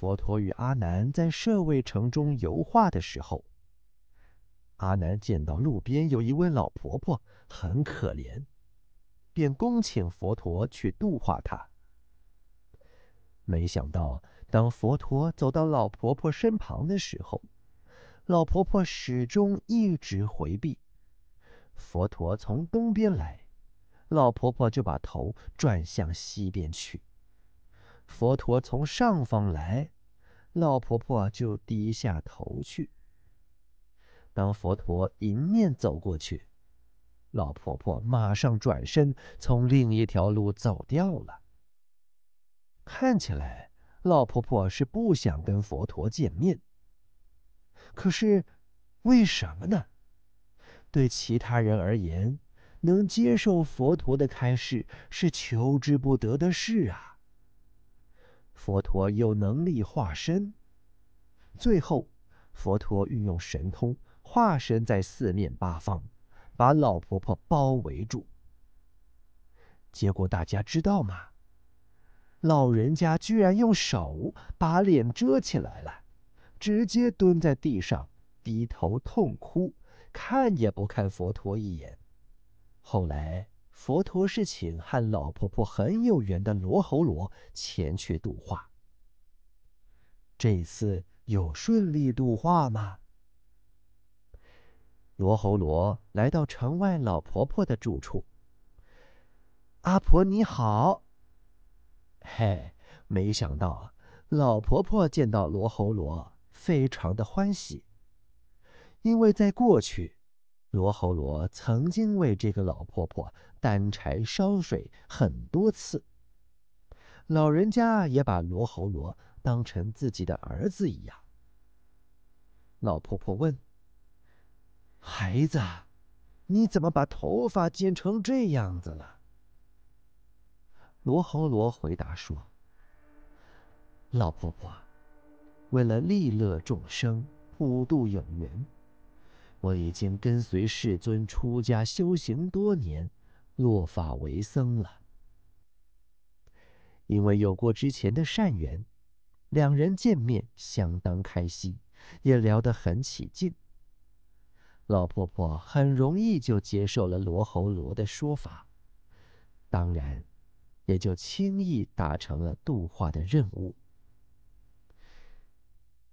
佛陀与阿难在舍卫城中游化的时候，阿难见到路边有一位老婆婆，很可怜，便恭请佛陀去度化她。没想到，当佛陀走到老婆婆身旁的时候，老婆婆始终一直回避。佛陀从东边来，老婆婆就把头转向西边去。佛陀从上方来，老婆婆就低下头去。当佛陀迎面走过去，老婆婆马上转身从另一条路走掉了。看起来，老婆婆是不想跟佛陀见面。可是，为什么呢？对其他人而言，能接受佛陀的开示是求之不得的事啊。佛陀有能力化身，最后佛陀运用神通化身在四面八方，把老婆婆包围住。结果大家知道吗？老人家居然用手把脸遮起来了，直接蹲在地上低头痛哭，看也不看佛陀一眼。后来。佛陀是请和老婆婆很有缘的罗喉罗前去度化。这次有顺利度化吗？罗喉罗来到城外老婆婆的住处，阿婆你好。嘿，没想到老婆婆见到罗喉罗，非常的欢喜，因为在过去。罗侯罗曾经为这个老婆婆担柴烧水很多次，老人家也把罗侯罗当成自己的儿子一样。老婆婆问：“孩子，你怎么把头发剪成这样子了？”罗侯罗回答说：“老婆婆，为了利乐众生，普度有缘。”我已经跟随世尊出家修行多年，落发为僧了。因为有过之前的善缘，两人见面相当开心，也聊得很起劲。老婆婆很容易就接受了罗喉罗的说法，当然，也就轻易达成了度化的任务。